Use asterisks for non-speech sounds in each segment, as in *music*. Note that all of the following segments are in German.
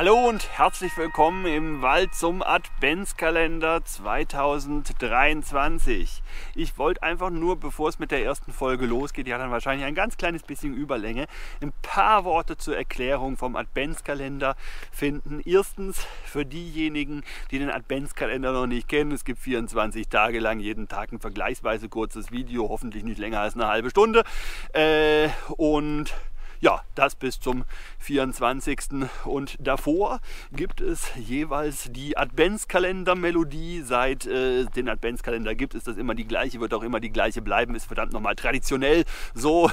Hallo und herzlich willkommen im Wald zum Adventskalender 2023. Ich wollte einfach nur, bevor es mit der ersten Folge losgeht, die hat dann wahrscheinlich ein ganz kleines bisschen Überlänge, ein paar Worte zur Erklärung vom Adventskalender finden. Erstens für diejenigen, die den Adventskalender noch nicht kennen, es gibt 24 Tage lang jeden Tag ein vergleichsweise kurzes Video, hoffentlich nicht länger als eine halbe Stunde. Äh, und ja, das bis zum 24. Und davor gibt es jeweils die Adventskalender-Melodie. Seit äh, den Adventskalender gibt ist das immer die gleiche, wird auch immer die gleiche bleiben. Ist verdammt nochmal traditionell so.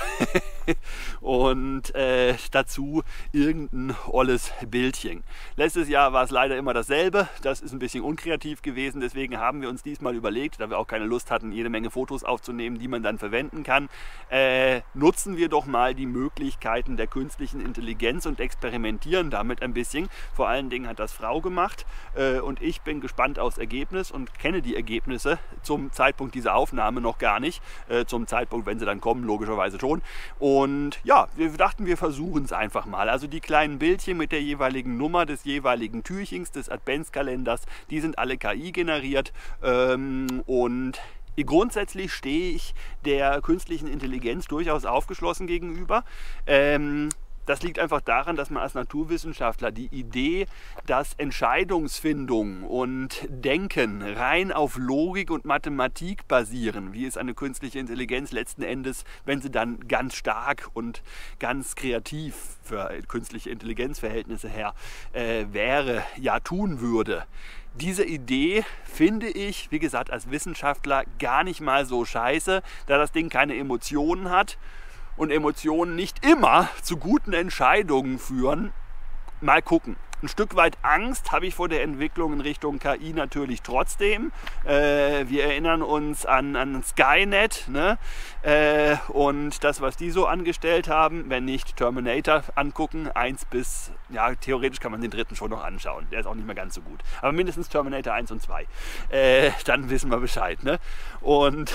*laughs* und äh, dazu irgendein olles Bildchen. Letztes Jahr war es leider immer dasselbe. Das ist ein bisschen unkreativ gewesen. Deswegen haben wir uns diesmal überlegt, da wir auch keine Lust hatten, jede Menge Fotos aufzunehmen, die man dann verwenden kann, äh, nutzen wir doch mal die Möglichkeit, Zeiten der künstlichen Intelligenz und experimentieren damit ein bisschen. Vor allen Dingen hat das Frau gemacht äh, und ich bin gespannt aufs Ergebnis und kenne die Ergebnisse zum Zeitpunkt dieser Aufnahme noch gar nicht. Äh, zum Zeitpunkt, wenn sie dann kommen, logischerweise schon. Und ja, wir dachten, wir versuchen es einfach mal. Also die kleinen Bildchen mit der jeweiligen Nummer des jeweiligen Türchens des Adventskalenders, die sind alle KI generiert ähm, und äh, grundsätzlich stehe ich der künstlichen Intelligenz durchaus aufgeschlossen gegenüber. Ähm, das liegt einfach daran, dass man als Naturwissenschaftler die Idee, dass Entscheidungsfindung und Denken rein auf Logik und Mathematik basieren, wie es eine künstliche Intelligenz letzten Endes, wenn sie dann ganz stark und ganz kreativ für künstliche Intelligenzverhältnisse her äh, wäre, ja tun würde. Diese Idee finde ich, wie gesagt, als Wissenschaftler gar nicht mal so scheiße, da das Ding keine Emotionen hat und Emotionen nicht immer zu guten Entscheidungen führen. Mal gucken. Ein Stück weit Angst habe ich vor der Entwicklung in Richtung KI natürlich trotzdem. Äh, wir erinnern uns an, an Skynet ne? äh, und das, was die so angestellt haben. Wenn nicht Terminator angucken, 1 bis, ja, theoretisch kann man den dritten schon noch anschauen. Der ist auch nicht mehr ganz so gut. Aber mindestens Terminator 1 und 2. Äh, dann wissen wir Bescheid. Ne? Und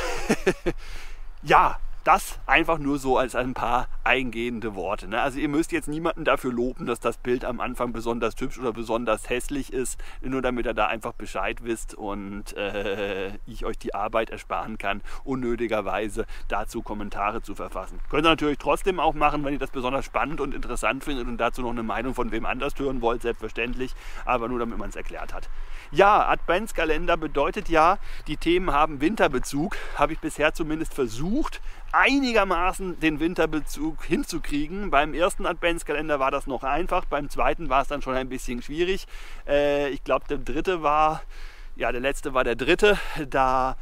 *laughs* ja, das einfach nur so als ein paar eingehende Worte. Ne? Also ihr müsst jetzt niemanden dafür loben, dass das Bild am Anfang besonders hübsch oder besonders hässlich ist, nur damit ihr da einfach Bescheid wisst und äh, ich euch die Arbeit ersparen kann, unnötigerweise dazu Kommentare zu verfassen. Könnt ihr natürlich trotzdem auch machen, wenn ihr das besonders spannend und interessant findet und dazu noch eine Meinung von wem anders hören wollt, selbstverständlich, aber nur damit man es erklärt hat. Ja, Adventskalender bedeutet ja, die Themen haben Winterbezug, habe ich bisher zumindest versucht, einigermaßen den Winterbezug hinzukriegen. Beim ersten Adventskalender war das noch einfach, beim zweiten war es dann schon ein bisschen schwierig. Äh, ich glaube, der dritte war, ja, der letzte war der dritte. Da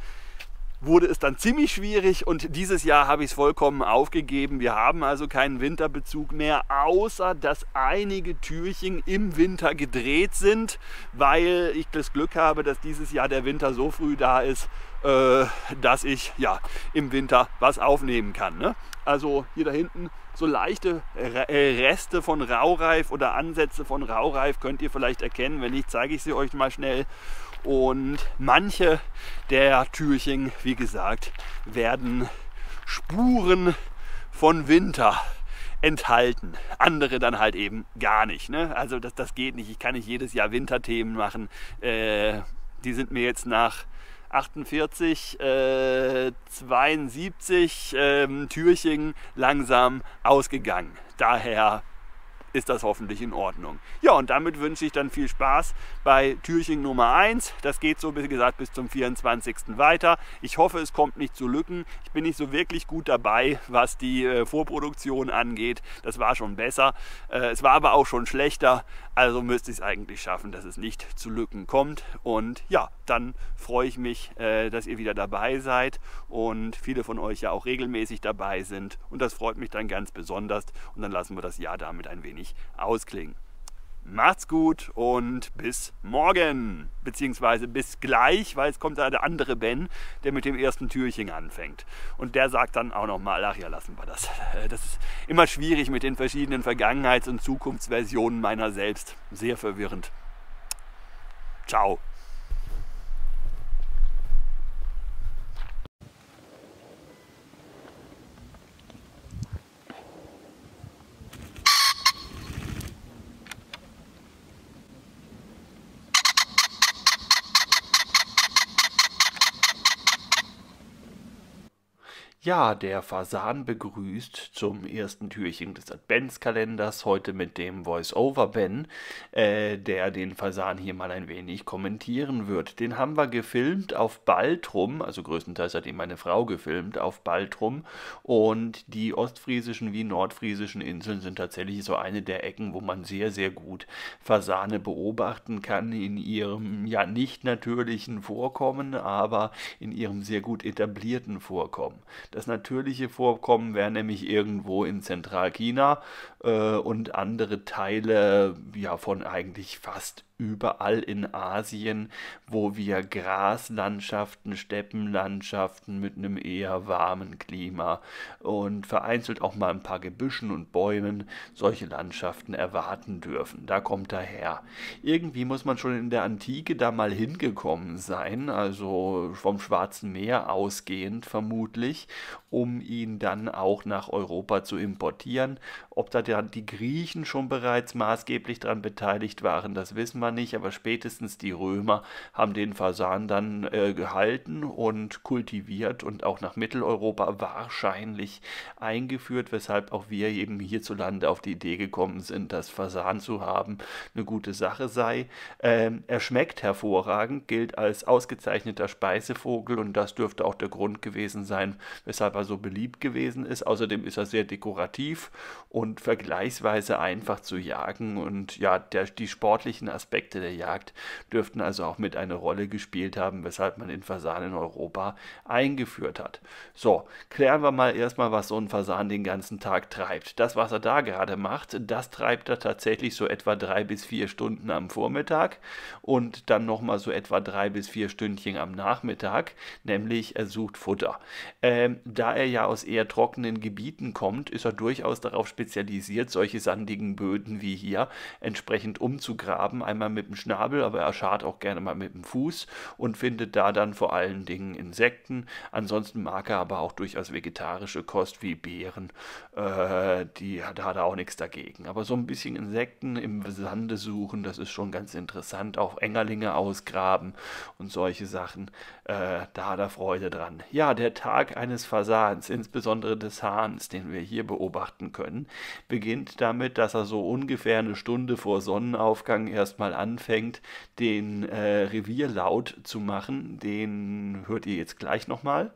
wurde es dann ziemlich schwierig und dieses Jahr habe ich es vollkommen aufgegeben. Wir haben also keinen Winterbezug mehr, außer dass einige Türchen im Winter gedreht sind, weil ich das Glück habe, dass dieses Jahr der Winter so früh da ist, äh, dass ich ja im Winter was aufnehmen kann. Ne? Also hier da hinten so leichte äh, Reste von Raureif oder Ansätze von Raureif könnt ihr vielleicht erkennen. Wenn nicht, zeige ich sie euch mal schnell. Und manche der Türchen, wie gesagt, werden Spuren von Winter enthalten. Andere dann halt eben gar nicht. Ne? Also das, das geht nicht. Ich kann nicht jedes Jahr Winterthemen machen. Äh, die sind mir jetzt nach 48, äh, 72 ähm, Türchen langsam ausgegangen. Daher ist das hoffentlich in Ordnung. Ja, und damit wünsche ich dann viel Spaß bei Türchen Nummer 1. Das geht so, wie gesagt, bis zum 24. weiter. Ich hoffe, es kommt nicht zu Lücken. Ich bin nicht so wirklich gut dabei, was die äh, Vorproduktion angeht. Das war schon besser. Äh, es war aber auch schon schlechter. Also müsste ich es eigentlich schaffen, dass es nicht zu Lücken kommt. Und ja, dann freue ich mich, äh, dass ihr wieder dabei seid und viele von euch ja auch regelmäßig dabei sind. Und das freut mich dann ganz besonders. Und dann lassen wir das Jahr damit ein wenig eigentlich ausklingen. Macht's gut und bis morgen, beziehungsweise bis gleich, weil es kommt da der andere Ben, der mit dem ersten Türchen anfängt. Und der sagt dann auch nochmal, ach ja, lassen wir das. Äh, das ist immer schwierig mit den verschiedenen Vergangenheits- und Zukunftsversionen meiner selbst. Sehr verwirrend. Ciao. Ja, der Fasan begrüßt zum ersten Türchen des Adventskalenders, heute mit dem Voice-Over-Ben, äh, der den Fasan hier mal ein wenig kommentieren wird. Den haben wir gefilmt auf Baltrum, also größtenteils hat ihn meine Frau gefilmt, auf Baltrum. Und die ostfriesischen wie nordfriesischen Inseln sind tatsächlich so eine der Ecken, wo man sehr, sehr gut Fasane beobachten kann in ihrem, ja, nicht natürlichen Vorkommen, aber in ihrem sehr gut etablierten Vorkommen. Das natürliche Vorkommen wäre nämlich irgendwo in Zentralchina äh, und andere Teile ja von eigentlich fast überall in Asien, wo wir Graslandschaften, Steppenlandschaften mit einem eher warmen Klima und vereinzelt auch mal ein paar Gebüschen und Bäumen solche Landschaften erwarten dürfen. Da kommt er her. Irgendwie muss man schon in der Antike da mal hingekommen sein, also vom Schwarzen Meer ausgehend vermutlich, um ihn dann auch nach Europa zu importieren. Ob da die Griechen schon bereits maßgeblich daran beteiligt waren, das wissen wir Römer nicht, aber spätestens die Römer haben den Fasan dann äh, gehalten und kultiviert und auch nach Mitteleuropa wahrscheinlich eingeführt, weshalb auch wir eben hierzulande auf die Idee gekommen sind, dass Fasan zu haben eine gute Sache sei. Ähm, er schmeckt hervorragend, gilt als ausgezeichneter Speisevogel und das dürfte auch der Grund gewesen sein, weshalb er so beliebt gewesen ist. Außerdem ist er sehr dekorativ und vergleichsweise einfach zu jagen und ja, der, die sportlichen Aspekte Aspekte der Jagd dürften also auch mit eine Rolle gespielt haben, weshalb man den Fasan in Europa eingeführt hat. So, klären wir mal erstmal, was so ein Fasan den ganzen Tag treibt. Das, was er da gerade macht, das treibt er tatsächlich so etwa drei bis vier Stunden am Vormittag und dann nochmal so etwa drei bis vier Stündchen am Nachmittag, nämlich er sucht Futter. Ähm, da er ja aus eher trockenen Gebieten kommt, ist er durchaus darauf spezialisiert, solche sandigen Böden wie hier entsprechend umzugraben, einmal einmal mit dem Schnabel, aber er schart auch gerne mal mit dem Fuß und findet da dann vor allen Dingen Insekten. Ansonsten mag er aber auch durchaus vegetarische Kost wie Beeren. Äh, die da hat er auch nichts dagegen. Aber so ein bisschen Insekten im Sande suchen, das ist schon ganz interessant. Auch Engerlinge ausgraben und solche Sachen. Äh, da hat er Freude dran. Ja, der Tag eines Fasans, insbesondere des Hahns, den wir hier beobachten können, beginnt damit, dass er so ungefähr eine Stunde vor Sonnenaufgang erstmal mal anfängt, den äh, Revierlaut zu machen, den hört ihr jetzt gleich nochmal. mal.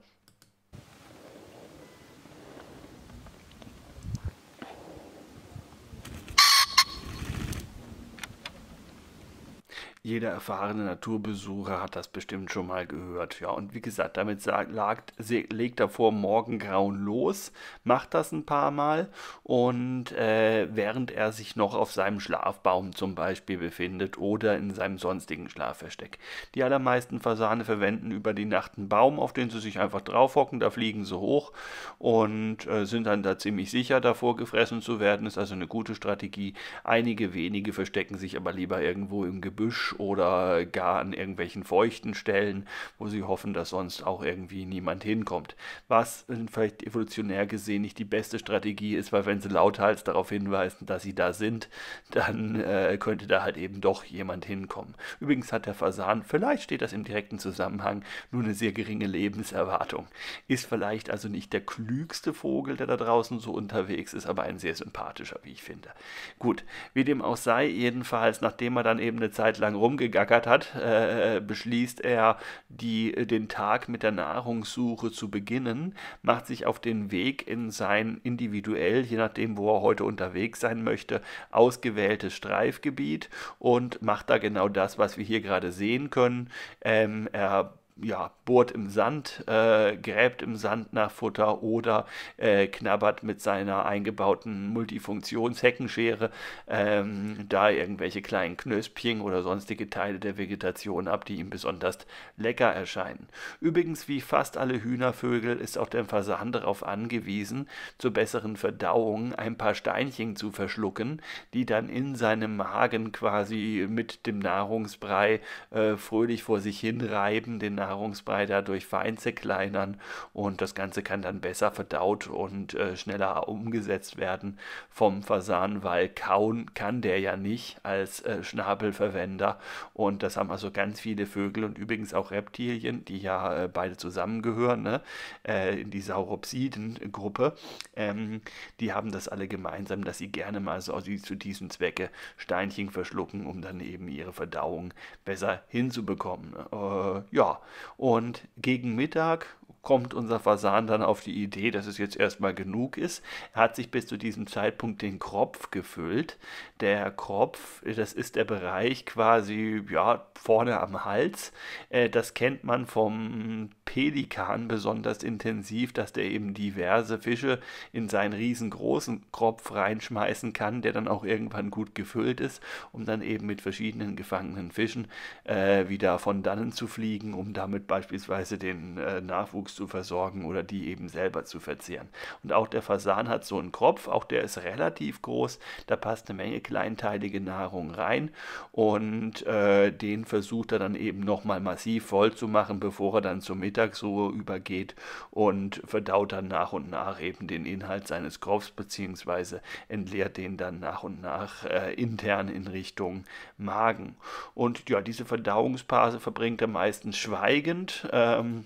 jeder erfahrene Naturbesucher hat das bestimmt schon mal gehört. Ja, und wie gesagt, damit sagt, lagt, legt er vor Morgengrauen los, macht das ein paar Mal und äh, während er sich noch auf seinem Schlafbaum zum Beispiel befindet oder in seinem sonstigen Schlafversteck. Die allermeisten Fasane verwenden über die Nacht einen Baum, auf den sie sich einfach draufhocken, da fliegen sie hoch und äh, sind dann da ziemlich sicher davor gefressen zu werden. Ist also eine gute Strategie. Einige wenige verstecken sich aber lieber irgendwo im Gebüsch oder gar an irgendwelchen feuchten Stellen, wo sie hoffen, dass sonst auch irgendwie niemand hinkommt. Was äh, vielleicht evolutionär gesehen nicht die beste Strategie ist, weil wenn sie lauthals darauf hinweisen, dass sie da sind, dann äh, könnte da halt eben doch jemand hinkommen. Übrigens hat der Fasan, vielleicht steht das im direkten Zusammenhang, nur eine sehr geringe Lebenserwartung. Ist vielleicht also nicht der klügste Vogel, der da draußen so unterwegs ist, aber ein sehr sympathischer, wie ich finde. Gut, wie dem auch sei, jedenfalls, nachdem er dann eben eine Zeit lang rumgegackert hat, äh, äh, beschließt er, die, äh, den Tag mit der Nahrungssuche zu beginnen, macht sich auf den Weg in sein individuell, je nachdem, wo er heute unterwegs sein möchte, ausgewähltes Streifgebiet und macht da genau das, was wir hier gerade sehen können. Ähm, er ja, bohrt im Sand, äh, gräbt im Sand nach Futter oder äh, knabbert mit seiner eingebauten Multifunktionsheckenschere ähm, da irgendwelche kleinen Knöspchen oder sonstige Teile der Vegetation ab, die ihm besonders lecker erscheinen. Übrigens, wie fast alle Hühnervögel, ist auch der Fasan darauf angewiesen, zur besseren Verdauung ein paar Steinchen zu verschlucken, die dann in seinem Magen quasi mit dem Nahrungsbrei äh, fröhlich vor sich hin reiben, den Nahrungsbreiter durch Fein zerkleinern und das Ganze kann dann besser verdaut und äh, schneller umgesetzt werden vom Fasan, weil kauen kann der ja nicht als äh, Schnabelverwender und das haben also ganz viele Vögel und übrigens auch Reptilien, die ja äh, beide zusammengehören, ne? Äh, in die Sauropsiden-Gruppe, ähm, die haben das alle gemeinsam, dass sie gerne mal so zu diesem Zwecke Steinchen verschlucken, um dann eben ihre Verdauung besser hinzubekommen. Ne? Äh, ja, und gegen Mittag kommt unser Fasan dann auf die Idee, dass es jetzt erstmal genug ist. Er hat sich bis zu diesem Zeitpunkt den Kropf gefüllt. Der Kropf, das ist der Bereich quasi ja, vorne am Hals. Äh, das kennt man vom Pelikan besonders intensiv, dass der eben diverse Fische in seinen riesengroßen Kropf reinschmeißen kann, der dann auch irgendwann gut gefüllt ist, um dann eben mit verschiedenen gefangenen Fischen äh, wieder von dannen zu fliegen, um damit beispielsweise den äh, Nachwuchs zu versorgen oder die eben selber zu verzehren. Und auch der Fasan hat so einen Kropf, auch der ist relativ groß, da passt eine Menge kleinteilige Nahrung rein und äh, den versucht er dann eben nochmal massiv voll zu machen, bevor er dann zur Mittagsruhe übergeht und verdaut dann nach und nach eben den Inhalt seines Kopfs beziehungsweise entleert den dann nach und nach äh, intern in Richtung Magen. Und ja, diese Verdauungsphase verbringt er meistens schweigend. Ähm,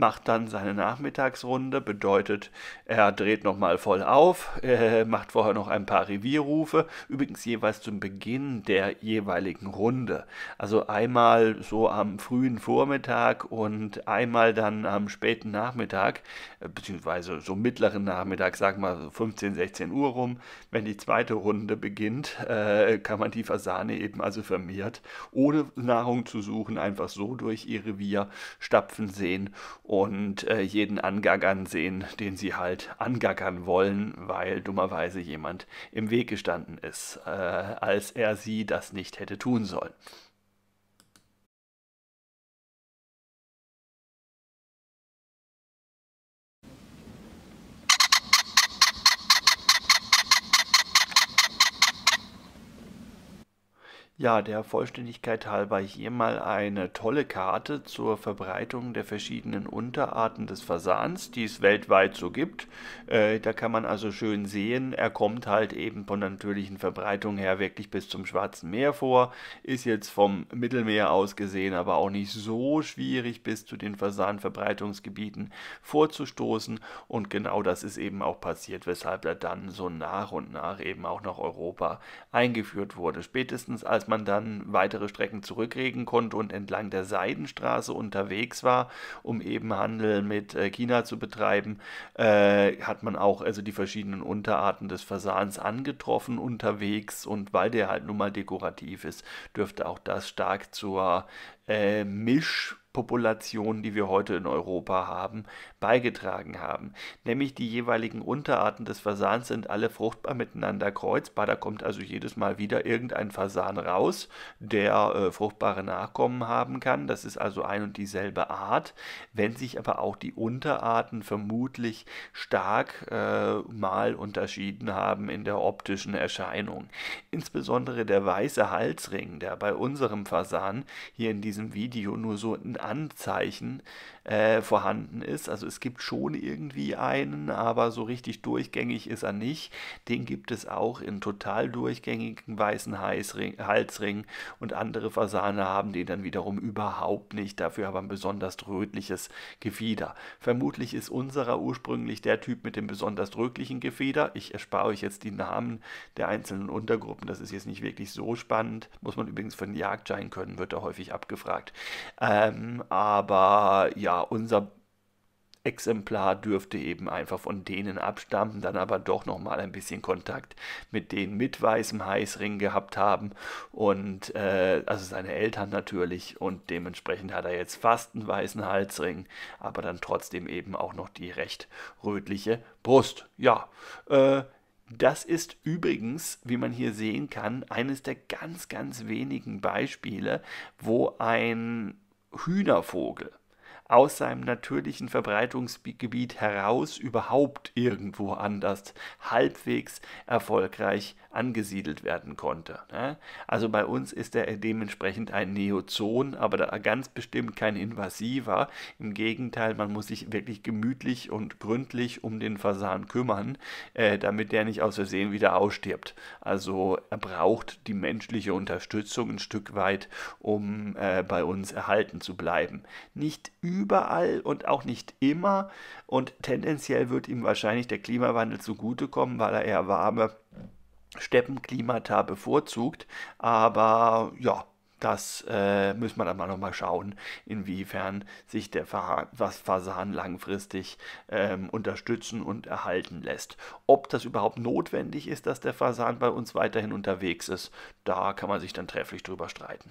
macht dann seine Nachmittagsrunde, bedeutet, er dreht nochmal voll auf, äh, macht vorher noch ein paar Revierrufe, übrigens jeweils zum Beginn der jeweiligen Runde. Also einmal so am frühen Vormittag und einmal dann am späten Nachmittag, äh, beziehungsweise so mittleren Nachmittag, sagen wir 15, 16 Uhr rum, wenn die zweite Runde beginnt, äh, kann man die Fasane eben also vermehrt, ohne Nahrung zu suchen, einfach so durch ihr Revier stapfen sehen und äh, jeden angaggern sehen, den sie halt angaggern wollen, weil dummerweise jemand im Weg gestanden ist, äh, als er sie das nicht hätte tun sollen. Ja, der Vollständigkeit halber hier mal eine tolle Karte zur Verbreitung der verschiedenen Unterarten des Fasans, die es weltweit so gibt. Äh, da kann man also schön sehen, er kommt halt eben von der natürlichen Verbreitung her wirklich bis zum Schwarzen Meer vor, ist jetzt vom Mittelmeer aus gesehen aber auch nicht so schwierig bis zu den Fasanverbreitungsgebieten vorzustoßen und genau das ist eben auch passiert, weshalb er dann so nach und nach eben auch nach Europa eingeführt wurde. Spätestens als man dann weitere Strecken zurücklegen konnte und entlang der Seidenstraße unterwegs war, um eben Handel mit äh, China zu betreiben, äh, hat man auch also die verschiedenen Unterarten des Fasans angetroffen unterwegs und weil der halt nun mal dekorativ ist, dürfte auch das stark zur äh, Misch Populationen, die wir heute in Europa haben, beigetragen haben. Nämlich die jeweiligen Unterarten des Fasans sind alle fruchtbar miteinander kreuzbar. Da kommt also jedes Mal wieder irgendein Fasan raus, der äh, fruchtbare Nachkommen haben kann. Das ist also ein und dieselbe Art. Wenn sich aber auch die Unterarten vermutlich stark äh, mal unterschieden haben in der optischen Erscheinung. Insbesondere der weiße Halsring, der bei unserem Fasan hier in diesem Video nur so in Anzeichen, äh, vorhanden ist. Also es gibt schon irgendwie einen, aber so richtig durchgängig ist er nicht. Den gibt es auch in total durchgängigen weißen Heißring, Halsring und andere Fasane haben den dann wiederum überhaupt nicht, dafür aber ein besonders rötliches Gefieder. Vermutlich ist unserer ursprünglich der Typ mit dem besonders rötlichen Gefieder. Ich erspare euch jetzt die Namen der einzelnen Untergruppen, das ist jetzt nicht wirklich so spannend. Muss man übrigens für den Jagdschein können, wird da häufig abgefragt. Ähm, aber ja, unser Exemplar dürfte eben einfach von denen abstammen, dann aber doch nochmal ein bisschen Kontakt mit denen mit weißem Heißring gehabt haben und äh, also seine Eltern natürlich und dementsprechend hat er jetzt fast einen weißen Halsring, aber dann trotzdem eben auch noch die recht rötliche Brust. Ja, äh, das ist übrigens, wie man hier sehen kann, eines der ganz, ganz wenigen Beispiele, wo ein Hühnervogel aus seinem natürlichen Verbreitungsgebiet heraus überhaupt irgendwo anders halbwegs erfolgreich angesiedelt werden konnte. Ne? Also bei uns ist er dementsprechend ein Neozon, aber ganz bestimmt kein Invasiver. Im Gegenteil, man muss sich wirklich gemütlich und gründlich um den Fasan kümmern, äh, damit der nicht aus Versehen wieder ausstirbt. Also er braucht die menschliche Unterstützung ein Stück weit, um äh, bei uns erhalten zu bleiben. Nicht überall und auch nicht immer und tendenziell wird ihm wahrscheinlich der Klimawandel zugutekommen, weil er eher warme Steppenklimata bevorzugt. Aber ja, das äh, wir dann mal nochmal schauen, inwiefern sich der Fasan langfristig ähm, unterstützen und erhalten lässt. Ob das überhaupt notwendig ist, dass der Fasan bei uns weiterhin unterwegs ist, da kann man sich dann trefflich drüber streiten.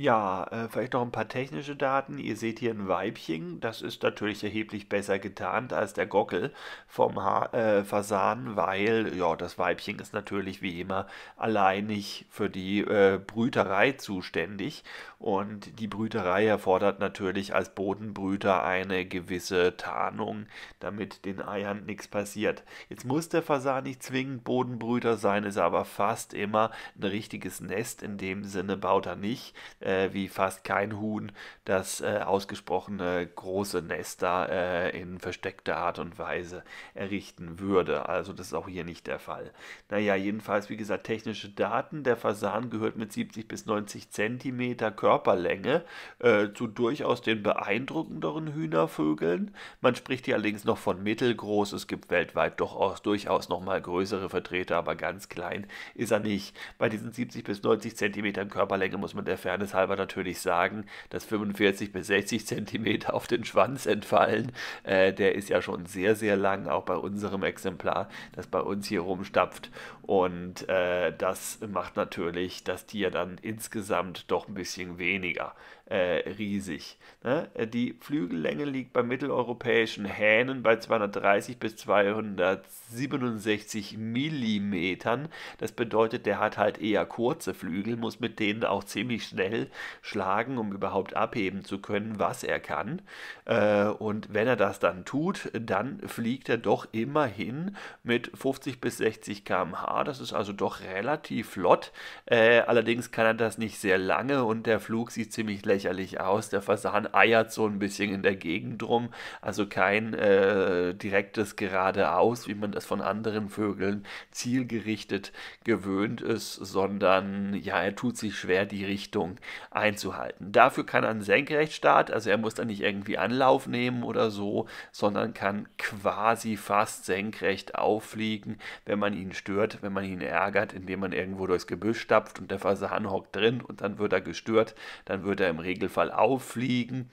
Ja, äh, vielleicht noch ein paar technische Daten. Ihr seht hier ein Weibchen. Das ist natürlich erheblich besser getarnt als der Gockel vom ha äh, Fasan, weil ja, das Weibchen ist natürlich wie immer alleinig für die äh, Brüterei zuständig. Und die Brüterei erfordert natürlich als Bodenbrüter eine gewisse Tarnung, damit den Eiern nichts passiert. Jetzt muss der Fasan nicht zwingend Bodenbrüter sein, ist aber fast immer ein richtiges Nest in dem Sinne baut er nicht. Äh, äh, wie fast kein Huhn das äh, ausgesprochene große Nest da äh, in versteckter Art und Weise errichten würde. Also das ist auch hier nicht der Fall. Naja, jedenfalls, wie gesagt, technische Daten. Der Fasan gehört mit 70 bis 90 Zentimeter Körperlänge äh, zu durchaus den beeindruckenderen Hühnervögeln. Man spricht hier allerdings noch von mittelgroß. Es gibt weltweit doch auch durchaus nochmal größere Vertreter, aber ganz klein ist er nicht. Bei diesen 70 bis 90 Zentimetern Körperlänge muss man der Fairness halber natürlich sagen, dass 45 bis 60 Zentimeter auf den Schwanz entfallen, äh, der ist ja schon sehr, sehr lang, auch bei unserem Exemplar, das bei uns hier rumstapft. Und äh, das macht natürlich das Tier dann insgesamt doch ein bisschen weniger äh, riesig. Ne? Äh, die Flügellänge liegt bei mitteleuropäischen Hähnen bei 230 bis 267 Millimetern. Das bedeutet, der hat halt eher kurze Flügel, muss mit denen auch ziemlich schnell schlagen, um überhaupt abheben zu können, was er kann. Äh, und wenn er das dann tut, dann fliegt er doch immerhin mit 50 bis 60 km/h. Das ist also doch relativ flott. Äh, allerdings kann er das nicht sehr lange und der Flug sieht ziemlich lächerlich lächerlich aus. Der Fasan eiert so ein bisschen in der Gegend rum, also kein äh, direktes Geradeaus, wie man das von anderen Vögeln zielgerichtet gewöhnt ist, sondern ja, er tut sich schwer, die Richtung einzuhalten. Dafür kann er einen Senkrechtstart, also er muss dann nicht irgendwie Anlauf nehmen oder so, sondern kann quasi fast senkrecht auffliegen, wenn man ihn stört, wenn man ihn ärgert, indem man irgendwo durchs Gebüsch stapft und der Fasan hockt drin und dann wird er gestört, dann wird er im Regen Regelfall auffliegen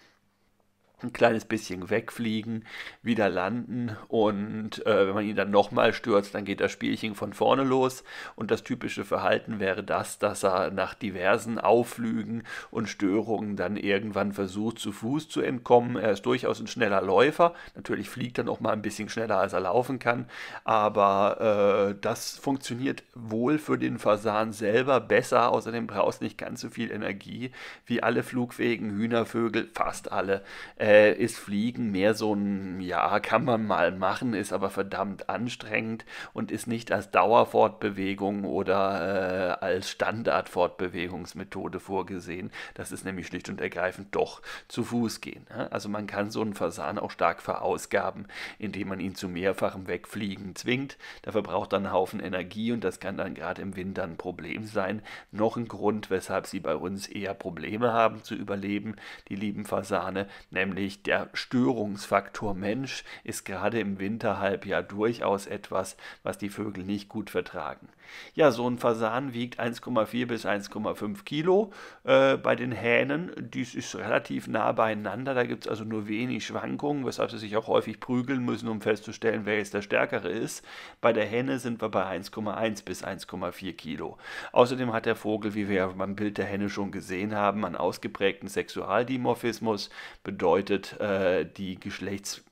ein kleines bisschen wegfliegen, wieder landen und äh, wenn man ihn dann nochmal stürzt, dann geht das Spielchen von vorne los und das typische Verhalten wäre das, dass er nach diversen Aufflügen und Störungen dann irgendwann versucht, zu Fuß zu entkommen. Er ist durchaus ein schneller Läufer, natürlich fliegt er noch mal ein bisschen schneller, als er laufen kann, aber äh, das funktioniert wohl für den Fasan selber besser, außerdem braucht brauchst nicht ganz so viel Energie wie alle flugfähigen Hühnervögel, fast alle. Äh, äh, ist Fliegen mehr so ein, ja, kann man mal machen, ist aber verdammt anstrengend und ist nicht als Dauerfortbewegung oder äh, als Standardfortbewegungsmethode vorgesehen. Das ist nämlich schlicht und ergreifend doch zu Fuß gehen. Also man kann so einen Fasan auch stark verausgaben, indem man ihn zu mehrfachem Wegfliegen zwingt. Da verbraucht er einen Haufen Energie und das kann dann gerade im Winter ein Problem sein. Noch ein Grund, weshalb sie bei uns eher Probleme haben zu überleben, die lieben Fasane, nämlich nämlich der Störungsfaktor Mensch ist gerade im Winterhalbjahr durchaus etwas, was die Vögel nicht gut vertragen. Ja, so ein Fasan wiegt 1,4 bis 1,5 Kilo. Äh, bei den Hähnen, dies ist relativ nah beieinander, da gibt es also nur wenig Schwankungen, weshalb sie sich auch häufig prügeln müssen, um festzustellen, wer jetzt der Stärkere ist. Bei der Henne sind wir bei 1,1 bis 1,4 Kilo. Außerdem hat der Vogel, wie wir ja beim Bild der Henne schon gesehen haben, einen ausgeprägten Sexualdimorphismus, bedeutet äh, die Geschlechts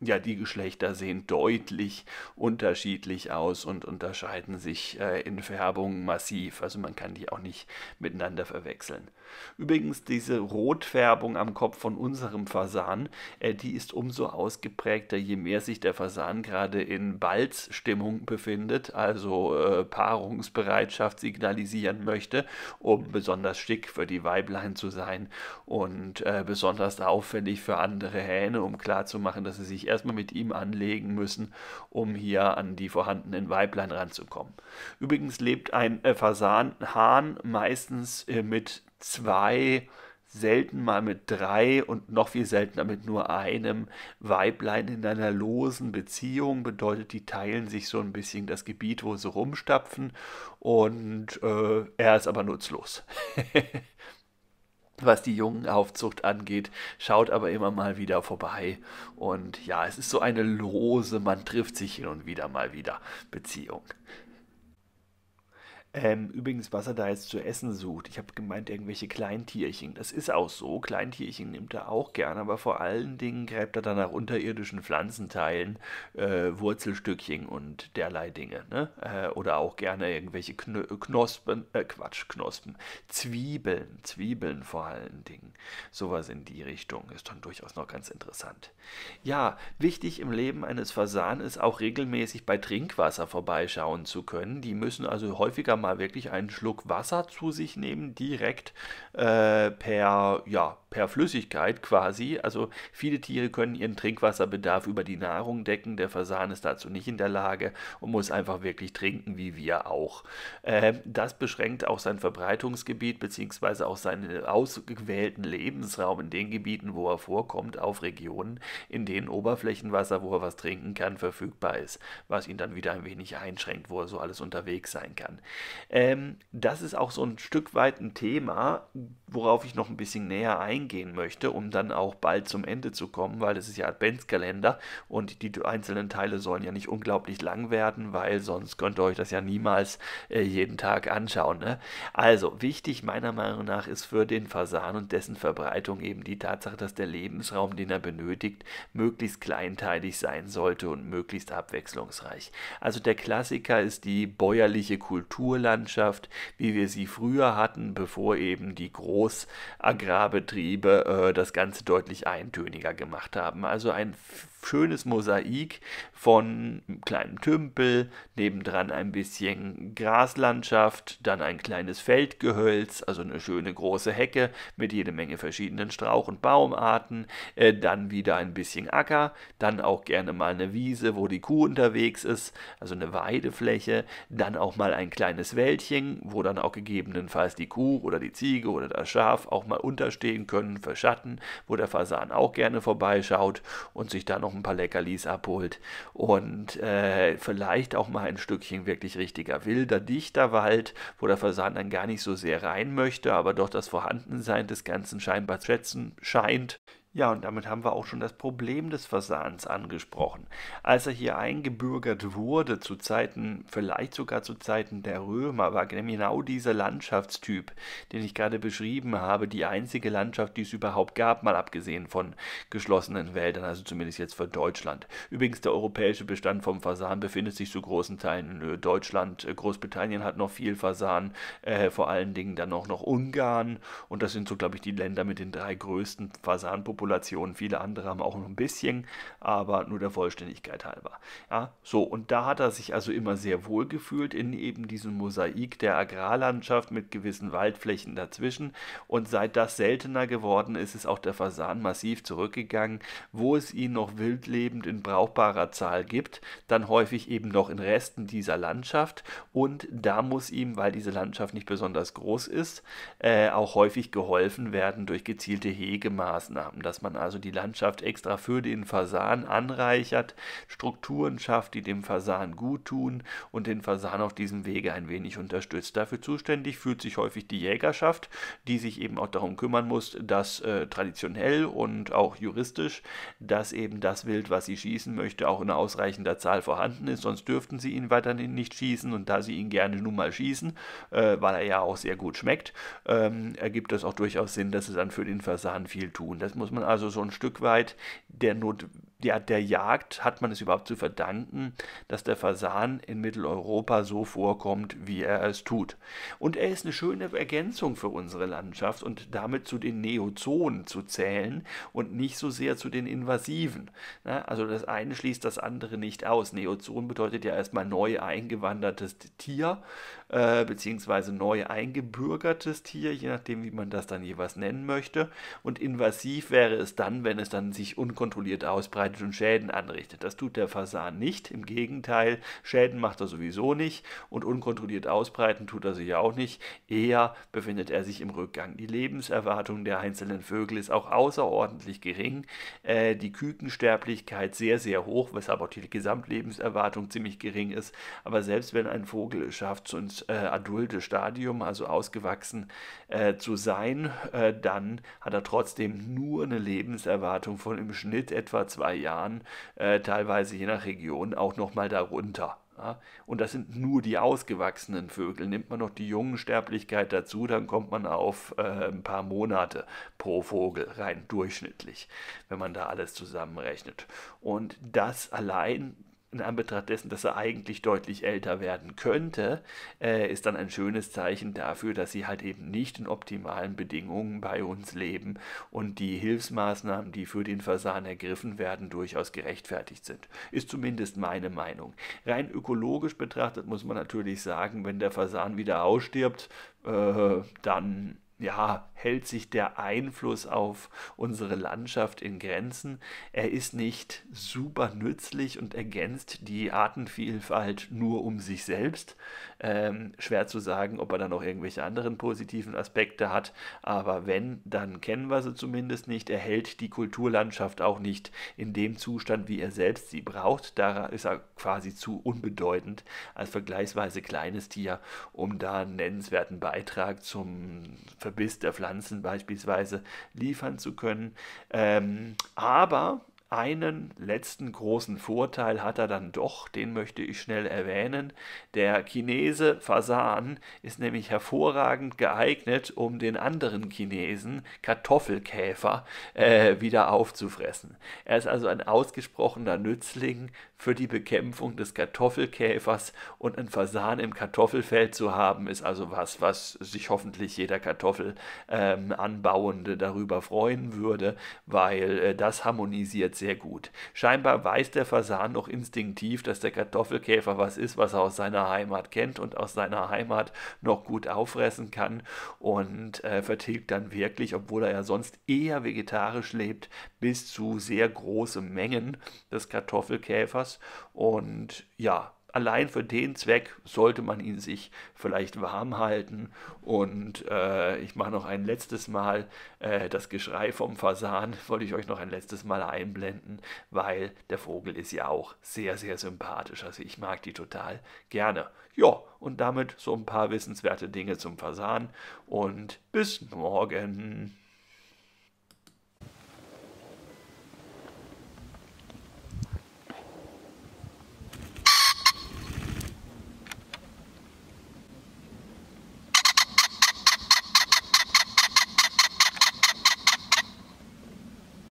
ja, die Geschlechter sehen deutlich unterschiedlich aus und unterscheiden sich äh, in Färbung massiv. Also man kann die auch nicht miteinander verwechseln. Übrigens, diese Rotfärbung am Kopf von unserem Fasan, äh, die ist umso ausgeprägter, je mehr sich der Fasan gerade in Balzstimmung befindet, also äh, Paarungsbereitschaft signalisieren möchte, um besonders schick für die Weiblein zu sein und äh, besonders auffällig für andere Hähne, um klarzumachen, dass sie sich erstmal mit ihm anlegen müssen, um hier an die vorhandenen Weiblein ranzukommen. Übrigens lebt ein äh, Fasanhahn meistens äh, mit zwei selten mal mit drei und noch viel seltener mit nur einem Weiblein in einer losen Beziehung. Bedeutet, die teilen sich so ein bisschen das Gebiet, wo sie rumstapfen und äh, er ist aber nutzlos. *laughs* was die Jungenaufzucht angeht, schaut aber immer mal wieder vorbei. Und ja, es ist so eine lose, man trifft sich hin und wieder mal wieder Beziehung. Ähm, übrigens, was er da jetzt zu essen sucht. Ich habe gemeint, irgendwelche Kleintierchen. Das ist auch so. Kleintierchen nimmt er auch gern, aber vor allen Dingen gräbt er dann nach unterirdischen Pflanzenteilen, äh, Wurzelstückchen und derlei Dinge. Ne? Äh, oder auch gerne irgendwelche Kno äh, Knospen, äh, Quatsch, Knospen. Zwiebeln, Zwiebeln vor allen Dingen. Sowas in die Richtung ist dann durchaus noch ganz interessant. Ja, wichtig im Leben eines Fasan ist auch regelmäßig bei Trinkwasser vorbeischauen zu können. Die müssen also häufiger mal wirklich einen Schluck Wasser zu sich nehmen, direkt äh, per, ja, per Flüssigkeit quasi. Also viele Tiere können ihren Trinkwasserbedarf über die Nahrung decken. Der Fasan ist dazu nicht in der Lage und muss einfach wirklich trinken, wie wir auch. Äh, das beschränkt auch sein Verbreitungsgebiet bzw. auch seinen ausgewählten Lebensraum in den Gebieten, wo er vorkommt, auf Regionen, in denen Oberflächenwasser, wo er was trinken kann, verfügbar ist, was ihn dann wieder ein wenig einschränkt, wo er so alles unterwegs sein kann. Ähm, das ist auch so ein Stück weit ein Thema, worauf ich noch ein bisschen näher eingehen möchte, um dann auch bald zum Ende zu kommen, weil das ist ja Adventskalender und die einzelnen Teile sollen ja nicht unglaublich lang werden, weil sonst könnt ihr euch das ja niemals äh, jeden Tag anschauen. Ne? Also wichtig meiner Meinung nach ist für den Fasan und dessen Verbreitung eben die Tatsache, dass der Lebensraum, den er benötigt, möglichst kleinteilig sein sollte und möglichst abwechslungsreich. Also der Klassiker ist die bäuerliche Kultur, Kulturlandschaft, wie wir sie früher hatten, bevor eben die Großagrarbetriebe äh, das Ganze deutlich eintöniger gemacht haben. Also ein schönes Mosaik von einem kleinen Tümpel, nebendran ein bisschen Graslandschaft, dann ein kleines Feldgehölz, also eine schöne große Hecke mit jede Menge verschiedenen Strauch- und Baumarten, äh, dann wieder ein bisschen Acker, dann auch gerne mal eine Wiese, wo die Kuh unterwegs ist, also eine Weidefläche, dann auch mal ein kleines Wäldchen, wo dann auch gegebenenfalls die Kuh oder die Ziege oder das Schaf auch mal unterstehen können für Schatten, wo der Fasan auch gerne vorbeischaut und sich da noch noch ein paar Leckerlis abholt und äh, vielleicht auch mal ein Stückchen wirklich richtiger wilder, dichter Wald, wo der Fasan dann gar nicht so sehr rein möchte, aber doch das Vorhandensein des Ganzen scheinbar schätzen scheint. Ja, und damit haben wir auch schon das Problem des Fasans angesprochen. Als er hier eingebürgert wurde, zu Zeiten, vielleicht sogar zu Zeiten der Römer, war genau dieser Landschaftstyp, den ich gerade beschrieben habe, die einzige Landschaft, die es überhaupt gab, mal abgesehen von geschlossenen Wäldern, also zumindest jetzt für Deutschland. Übrigens, der europäische Bestand vom Fasan befindet sich zu großen Teilen in Deutschland. Großbritannien hat noch viel Fasan, äh, vor allen Dingen dann auch noch Ungarn. Und das sind so, glaube ich, die Länder mit den drei größten Fasanpopulationen. Manipulationen. Viele andere haben auch noch ein bisschen, aber nur der Vollständigkeit halber. Ja, so, und da hat er sich also immer sehr wohl gefühlt in eben diesem Mosaik der Agrarlandschaft mit gewissen Waldflächen dazwischen. Und seit das seltener geworden ist, ist auch der Fasan massiv zurückgegangen, wo es ihn noch wildlebend in brauchbarer Zahl gibt, dann häufig eben noch in Resten dieser Landschaft. Und da muss ihm, weil diese Landschaft nicht besonders groß ist, äh, auch häufig geholfen werden durch gezielte Hegemaßnahmen dass man also die Landschaft extra für den Fasan anreichert, Strukturen schafft, die dem Fasan gut tun und den Fasan auf diesem Wege ein wenig unterstützt. Dafür zuständig fühlt sich häufig die Jägerschaft, die sich eben auch darum kümmern muss, dass äh, traditionell und auch juristisch, dass eben das Wild, was sie schießen möchte, auch in ausreichender Zahl vorhanden ist, sonst dürften sie ihn weiterhin nicht schießen und da sie ihn gerne nun mal schießen, äh, weil er ja auch sehr gut schmeckt, ähm, ergibt es auch durchaus Sinn, dass sie dann für den Fasan viel tun. Das muss man also so ein Stück weit der Not ja, der Jagd hat man es überhaupt zu verdanken, dass der Fasan in Mitteleuropa so vorkommt, wie er es tut. Und er ist eine schöne Ergänzung für unsere Landschaft und damit zu den Neozonen zu zählen und nicht so sehr zu den Invasiven. also das eine schließt das andere nicht aus. Neozon bedeutet ja erstmal neu eingewandertes Tier, äh, beziehungsweise neu eingebürgertes Tier, je nachdem, wie man das dann jeweils nennen möchte. Und invasiv wäre es dann, wenn es dann sich unkontrolliert ausbreitet ausbreitet und Schäden anrichtet. Das tut der Fasan nicht. Im Gegenteil, Schäden macht er sowieso nicht und unkontrolliert ausbreiten tut er sich auch nicht. Eher befindet er sich im Rückgang. Die Lebenserwartung der einzelnen Vögel ist auch außerordentlich gering. Äh, die Kükensterblichkeit sehr, sehr hoch, weshalb auch die Gesamtlebenserwartung ziemlich gering ist. Aber selbst wenn ein Vogel es schafft, so ins äh, adulte Stadium, also ausgewachsen äh, zu sein, äh, dann hat er trotzdem nur eine Lebenserwartung von im Schnitt etwa zwei Jahren, äh, teilweise je nach Region auch nochmal darunter. Ja? Und das sind nur die ausgewachsenen Vögel. Nimmt man noch die jungen Sterblichkeit dazu, dann kommt man auf äh, ein paar Monate pro Vogel rein durchschnittlich, wenn man da alles zusammenrechnet. Und das allein in Anbetracht dessen, dass er eigentlich deutlich älter werden könnte, äh, ist dann ein schönes Zeichen dafür, dass sie halt eben nicht in optimalen Bedingungen bei uns leben und die Hilfsmaßnahmen, die für den Fasan ergriffen werden, durchaus gerechtfertigt sind. Ist zumindest meine Meinung. Rein ökologisch betrachtet muss man natürlich sagen, wenn der Fasan wieder ausstirbt, äh, dann ja, hält sich der Einfluss auf unsere Landschaft in Grenzen. Er ist nicht super nützlich und ergänzt die Artenvielfalt nur um sich selbst. Ähm, schwer zu sagen, ob er dann noch irgendwelche anderen positiven Aspekte hat, aber wenn, dann kennen wir sie zumindest nicht. Er hält die Kulturlandschaft auch nicht in dem Zustand, wie er selbst sie braucht. Da ist er quasi zu unbedeutend als vergleichsweise kleines Tier, um da einen nennenswerten Beitrag zum Ver Verbiss der Pflanzen beispielsweise liefern zu können. Ähm, aber einen letzten großen Vorteil hat er dann doch, den möchte ich schnell erwähnen. Der Chinese Fasan ist nämlich hervorragend geeignet, um den anderen Chinesen, Kartoffelkäfer, äh, wieder aufzufressen. Er ist also ein ausgesprochener Nützling für die Bekämpfung des Kartoffelkäfers und ein Fasan im Kartoffelfeld zu haben, ist also was, was sich hoffentlich jeder Kartoffelanbauende ähm, darüber freuen würde, weil äh, das harmonisiert sehr gut. Scheinbar weiß der Fasan noch instinktiv, dass der Kartoffelkäfer was ist, was er aus seiner Heimat kennt und aus seiner Heimat noch gut auffressen kann und äh, vertilgt dann wirklich, obwohl er ja sonst eher vegetarisch lebt, bis zu sehr große Mengen des Kartoffelkäfers Spaß. Und ja, allein für den Zweck sollte man ihn sich vielleicht warm halten. Und äh, ich mache noch ein letztes Mal äh, das Geschrei vom Fasan, *laughs* wollte ich euch noch ein letztes Mal einblenden, weil der Vogel ist ja auch sehr, sehr sympathisch. Also ich mag die total gerne. Ja, und damit so ein paar wissenswerte Dinge zum Fasan. Und bis morgen.